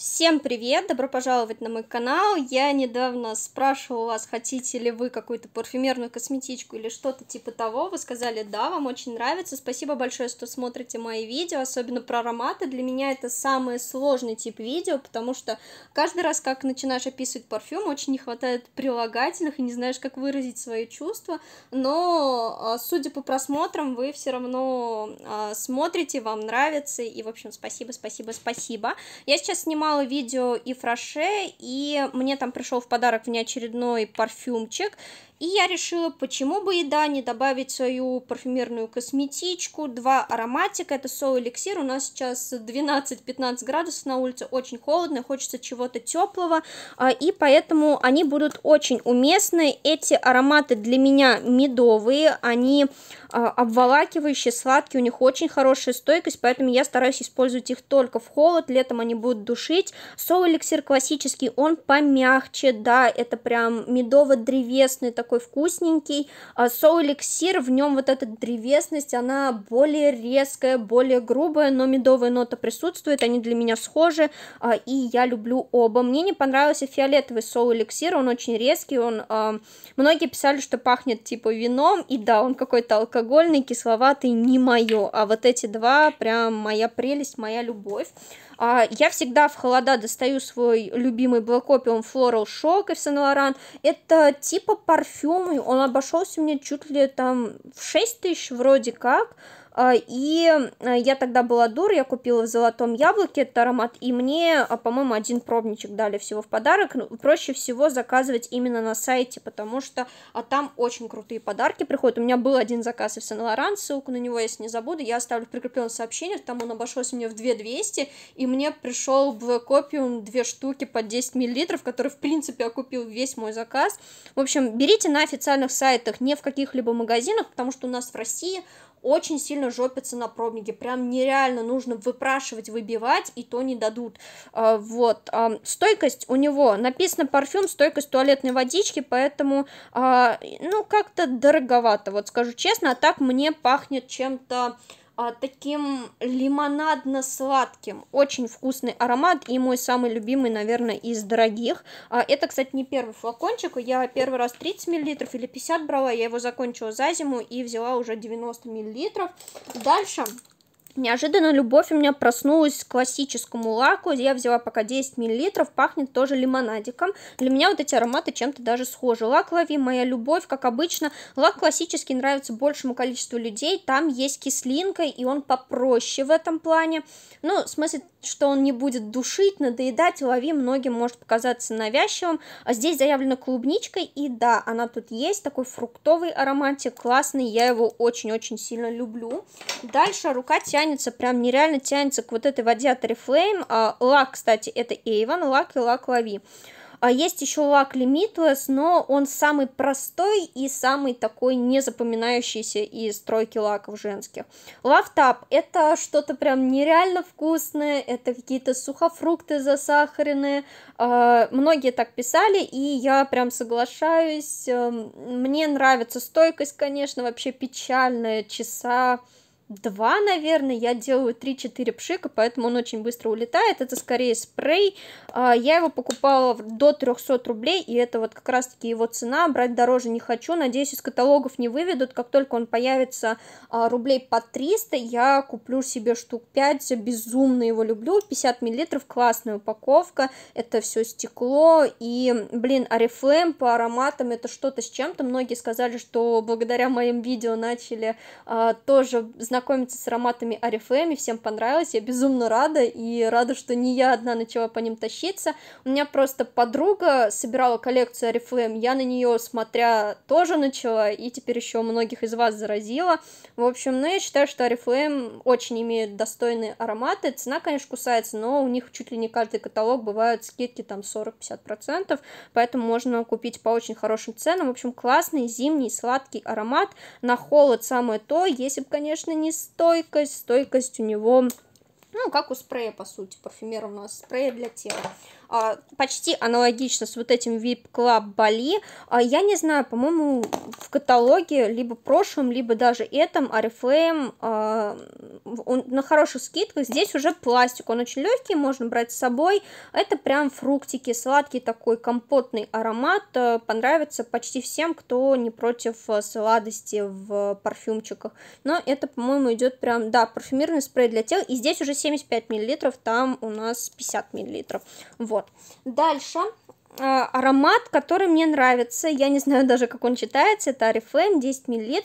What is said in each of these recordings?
Всем привет! Добро пожаловать на мой канал. Я недавно спрашивала вас, хотите ли вы какую-то парфюмерную косметичку или что-то типа того. Вы сказали, да, вам очень нравится. Спасибо большое, что смотрите мои видео, особенно про ароматы. Для меня это самый сложный тип видео, потому что каждый раз, как начинаешь описывать парфюм, очень не хватает прилагательных и не знаешь, как выразить свои чувства. Но, а, судя по просмотрам, вы все равно а, смотрите, вам нравится. И, в общем, спасибо, спасибо, спасибо. Я сейчас снимаю снимала видео и фраше, и мне там пришел в подарок внеочередной парфюмчик. И я решила, почему бы и да, не добавить свою парфюмерную косметичку, два ароматика, это сол эликсир, у нас сейчас 12-15 градусов на улице, очень холодно, хочется чего-то теплого, а, и поэтому они будут очень уместны, эти ароматы для меня медовые, они а, обволакивающие, сладкие, у них очень хорошая стойкость, поэтому я стараюсь использовать их только в холод, летом они будут душить, сол эликсир классический, он помягче, да, это прям медово-древесный такой, такой вкусненький. А соу-эликсир, в нем вот эта древесность, она более резкая, более грубая, но медовая нота присутствует, они для меня схожи, а, и я люблю оба. Мне не понравился фиолетовый соу-эликсир, он очень резкий, он... А, многие писали, что пахнет типа вином, и да, он какой-то алкогольный, кисловатый, не мое, а вот эти два прям моя прелесть, моя любовь. Я всегда в холода достаю свой любимый Black Opium Floral Shock и Saint Laurent. Это типа парфюм парфюм, он обошелся мне чуть ли там в 6 тысяч вроде как, а, и а, я тогда была дур, я купила в золотом яблоке этот аромат, и мне, а, по-моему, один пробничек дали всего в подарок. Ну, проще всего заказывать именно на сайте, потому что а там очень крутые подарки приходят. У меня был один заказ и в Сен-Лоран, ссылку на него, я не забуду, я оставлю в прикрепленном сообщении, там он обошелся мне в 2200, и мне пришел в копию две штуки по 10 миллилитров, которые, в принципе, окупил весь мой заказ. В общем, берите на официальных сайтах, не в каких-либо магазинах, потому что у нас в России очень сильно жопятся на пробнике, прям нереально нужно выпрашивать, выбивать, и то не дадут, а, вот, а, стойкость у него, написано парфюм, стойкость туалетной водички, поэтому, а, ну, как-то дороговато, вот скажу честно, а так мне пахнет чем-то а, таким лимонадно-сладким. Очень вкусный аромат и мой самый любимый, наверное, из дорогих. А, это, кстати, не первый флакончик. Я первый раз 30 мл или 50 брала. Я его закончила за зиму и взяла уже 90 мл. Дальше... Неожиданно любовь у меня проснулась к классическому лаку. Я взяла пока 10 мл, пахнет тоже лимонадиком. Для меня вот эти ароматы чем-то даже схожи. Лак лови, моя любовь, как обычно. Лак классический нравится большему количеству людей. Там есть кислинка, и он попроще в этом плане. Ну, в смысле, что он не будет душить, надоедать. Лови многим может показаться навязчивым. А здесь заявлено клубничкой, и да, она тут есть. Такой фруктовый ароматик, классный. Я его очень-очень сильно люблю. Дальше рука тянет тянется, прям нереально тянется к вот этой воде от Reflame. А, лак, кстати, это Avon, лак и лак лови. А есть еще лак Limitless, но он самый простой и самый такой незапоминающийся из стройки лаков женских. Лавтап – это что-то прям нереально вкусное, это какие-то сухофрукты засахаренные. А, многие так писали, и я прям соглашаюсь. Эм, мне нравится стойкость, конечно, вообще печальная, часа два, наверное, я делаю 3-4 пшика, поэтому он очень быстро улетает, это скорее спрей, а, я его покупала до 300 рублей, и это вот как раз-таки его цена, брать дороже не хочу, надеюсь, из каталогов не выведут, как только он появится а, рублей по 300, я куплю себе штук 5, безумно его люблю, 50 миллилитров, классная упаковка, это все стекло, и, блин, Арифлейм по ароматам, это что-то с чем-то, многие сказали, что благодаря моим видео начали а, тоже знакомиться знакомиться с ароматами Арифлейм, и всем понравилось, я безумно рада, и рада, что не я одна начала по ним тащиться. У меня просто подруга собирала коллекцию Арифлейм, я на нее, смотря, тоже начала, и теперь еще многих из вас заразила. В общем, ну, я считаю, что Арифлейм очень имеет достойные ароматы, цена, конечно, кусается, но у них чуть ли не каждый каталог бывают скидки там 40-50%, поэтому можно купить по очень хорошим ценам. В общем, классный зимний сладкий аромат, на холод самое то, если бы, конечно, не нестойкость, стойкость у него ну, как у спрея, по сути, парфюмерного спрея для тела. А, почти аналогично с вот этим VIP Club Bali. А, я не знаю, по-моему, в каталоге, либо прошлом, либо даже этом, Oriflame, а, он на хороших скидках, здесь уже пластик, он очень легкий, можно брать с собой, это прям фруктики, сладкий такой компотный аромат, а, понравится почти всем, кто не против а, сладости в парфюмчиках, но это, по-моему, идет прям, да, парфюмерный спрей для тела, и здесь уже 75 миллилитров там у нас 50 миллилитров. Вот. Дальше Э, аромат, который мне нравится. Я не знаю даже, как он читается. Это Арифлейм, 10 мл.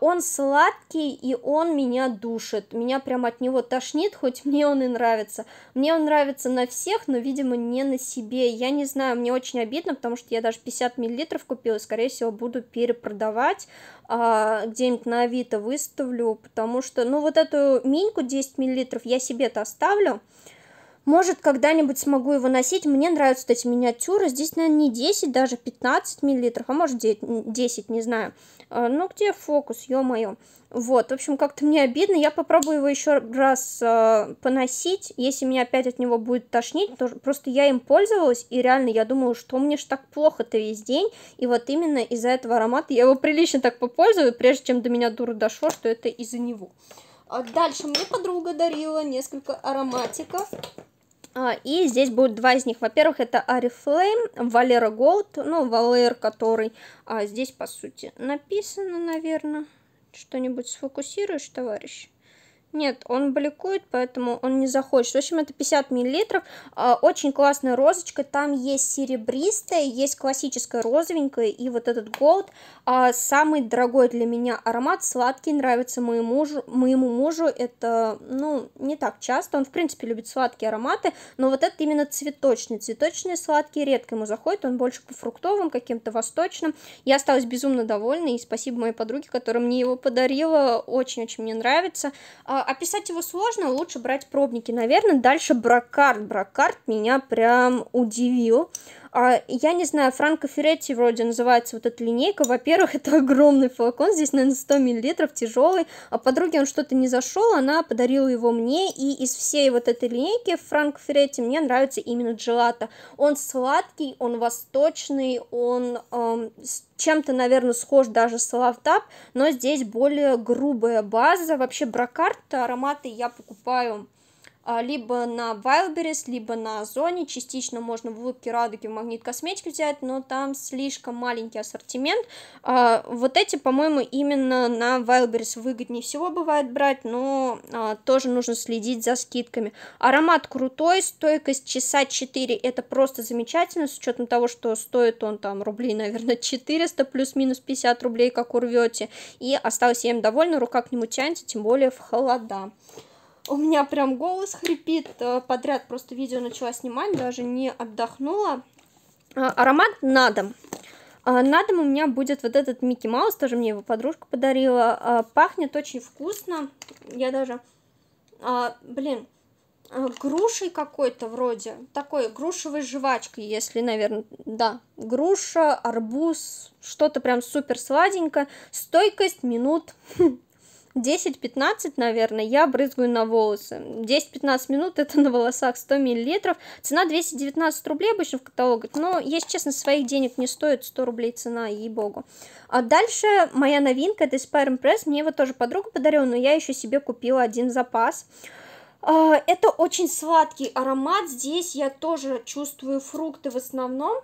Он сладкий, и он меня душит. Меня прям от него тошнит, хоть мне он и нравится. Мне он нравится на всех, но, видимо, не на себе. Я не знаю, мне очень обидно, потому что я даже 50 мл купила. Скорее всего, буду перепродавать. Э, где-нибудь на Авито выставлю, потому что, ну, вот эту миньку 10 мл я себе-то оставлю. Может, когда-нибудь смогу его носить. Мне нравятся вот эти миниатюры. Здесь, наверное, не 10, даже 15 миллилитров, а может 10, не знаю. А, ну, где фокус, ё-моё. Вот, в общем, как-то мне обидно. Я попробую его еще раз э, поносить. Если меня опять от него будет тошнить, то просто я им пользовалась, и реально я думаю, что мне ж так плохо-то весь день. И вот именно из-за этого аромата я его прилично так попользую, прежде чем до меня дура дошло, что это из-за него. А дальше мне подруга дарила несколько ароматиков. А, и здесь будет два из них. Во-первых, это Арифлейм, Валера Голд, ну, Валер, который а, здесь, по сути, написано, наверное. Что-нибудь сфокусируешь, товарищ? Нет, он бликует, поэтому он не захочет. В общем, это 50 миллилитров. А, очень классная розочка. Там есть серебристая, есть классическая розовенькая и вот этот голд. А, самый дорогой для меня аромат. Сладкий нравится моему мужу. Моему мужу это, ну, не так часто. Он, в принципе, любит сладкие ароматы, но вот этот именно цветочный. Цветочные сладкие редко ему заходит. Он больше по фруктовым, каким-то восточным. Я осталась безумно довольна и спасибо моей подруге, которая мне его подарила. Очень-очень мне нравится. А, описать его сложно, лучше брать пробники. Наверное, дальше бракард. Бракард меня прям удивил. А, я не знаю, Франко Ферретти вроде называется вот эта линейка. Во-первых, это огромный флакон, здесь, наверное, 100 миллилитров, тяжелый. А подруге он что-то не зашел, она подарила его мне. И из всей вот этой линейки Франко Ферретти мне нравится именно джелато. Он сладкий, он восточный, он эм, чем-то, наверное, схож даже с лавтап, но здесь более грубая база. Вообще бракарта ароматы я покупаю а, либо на Wildberries, либо на Озоне, частично можно в улыбке радуги в магнит косметики взять, но там слишком маленький ассортимент, а, вот эти, по-моему, именно на Wildberries выгоднее всего бывает брать, но а, тоже нужно следить за скидками. Аромат крутой, стойкость часа 4, это просто замечательно, с учетом того, что стоит он там рублей, наверное, 400 плюс-минус 50 рублей, как урвете, и осталось я им довольна, рука к нему тянется, тем более в холода. У меня прям голос хрипит, э, подряд просто видео начала снимать, даже не отдохнула. А, аромат на дом. А, на дом у меня будет вот этот Микки Маус, тоже мне его подружка подарила. А, пахнет очень вкусно. Я даже... Блин, грушей какой-то вроде, такой грушевой жвачкой, если, наверное, да, груша, арбуз, что-то прям супер сладенькое, стойкость минут 10-15, наверное, я брызгаю на волосы. 10-15 минут это на волосах 100 мл. Цена 219 рублей обычно в каталогах, но, если честно, своих денег не стоит 100 рублей цена, ей-богу. А дальше моя новинка, это Spire Impress, мне его тоже подруга подарила, но я еще себе купила один запас. А, это очень сладкий аромат, здесь я тоже чувствую фрукты в основном.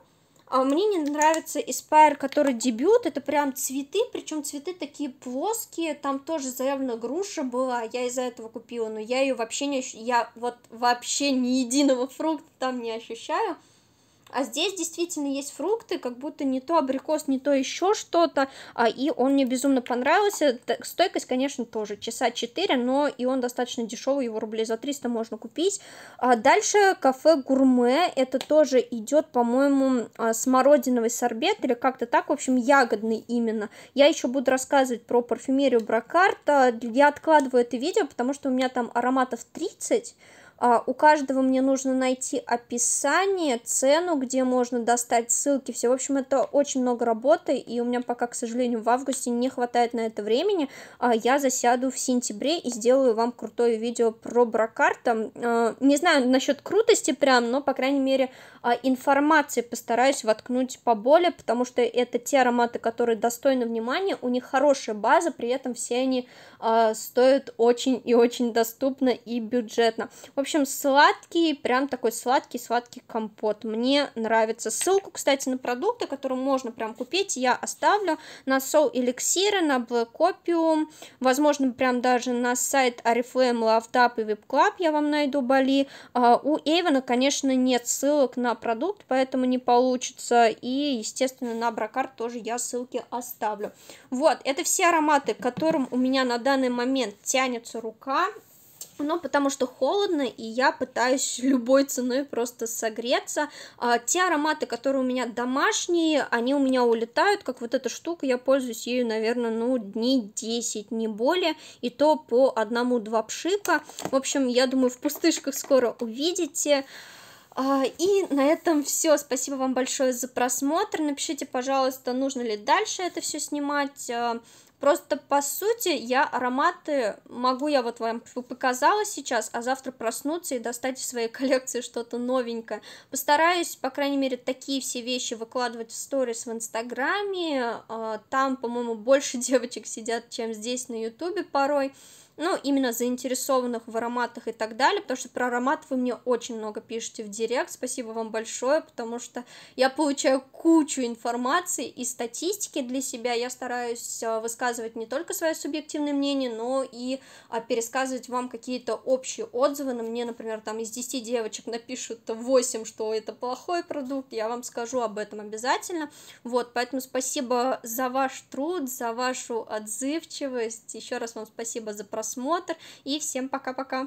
А мне не нравится Испайр, который дебют, это прям цветы, причем цветы такие плоские, там тоже заявлена груша была, я из-за этого купила, но я ее вообще не ощущаю, я вот вообще ни единого фрукта там не ощущаю, а здесь действительно есть фрукты, как будто не то абрикос, не то еще что-то. А, и он мне безумно понравился. Стойкость, конечно, тоже часа 4, но и он достаточно дешевый, его рублей за 300 можно купить. А дальше кафе гурме. Это тоже идет, по-моему, а, смородиновый сорбет или как-то так. В общем, ягодный именно. Я еще буду рассказывать про парфюмерию Бракарта. Я откладываю это видео, потому что у меня там ароматов 30 а, у каждого мне нужно найти описание, цену, где можно достать ссылки, все. В общем, это очень много работы, и у меня пока, к сожалению, в августе не хватает на это времени. А, я засяду в сентябре и сделаю вам крутое видео про брокарта. А, не знаю насчет крутости прям, но, по крайней мере, информации постараюсь воткнуть поболее, потому что это те ароматы, которые достойны внимания, у них хорошая база, при этом все они стоят очень и очень доступно и бюджетно. В общем, общем, сладкий, прям такой сладкий-сладкий компот. Мне нравится. Ссылку, кстати, на продукты, которые можно прям купить, я оставлю на Soul Эликсиры, на Black Opium, возможно, прям даже на сайт Oriflame, Love Tap и Whip Club я вам найду Бали. А, у Эйвена, конечно, нет ссылок на продукт, поэтому не получится. И, естественно, на Бракар тоже я ссылки оставлю. Вот, это все ароматы, которым у меня на данный момент тянется рука. Ну, потому что холодно, и я пытаюсь любой ценой просто согреться. А, те ароматы, которые у меня домашние, они у меня улетают, как вот эта штука, я пользуюсь ею, наверное, ну, дней 10, не более, и то по одному-два пшика. В общем, я думаю, в пустышках скоро увидите. А, и на этом все. Спасибо вам большое за просмотр. Напишите, пожалуйста, нужно ли дальше это все снимать. А, Просто, по сути, я ароматы могу, я вот вам показала сейчас, а завтра проснуться и достать из своей коллекции что-то новенькое. Постараюсь, по крайней мере, такие все вещи выкладывать в сторис в Инстаграме. А, там, по-моему, больше девочек сидят, чем здесь на Ютубе порой ну, именно заинтересованных в ароматах и так далее, потому что про аромат вы мне очень много пишете в директ, спасибо вам большое, потому что я получаю кучу информации и статистики для себя, я стараюсь а, высказывать не только свое субъективное мнение, но и а, пересказывать вам какие-то общие отзывы, но ну, мне, например, там из 10 девочек напишут 8, что это плохой продукт, я вам скажу об этом обязательно, вот, поэтому спасибо за ваш труд, за вашу отзывчивость, еще раз вам спасибо за продукт, просмотр и всем пока-пока!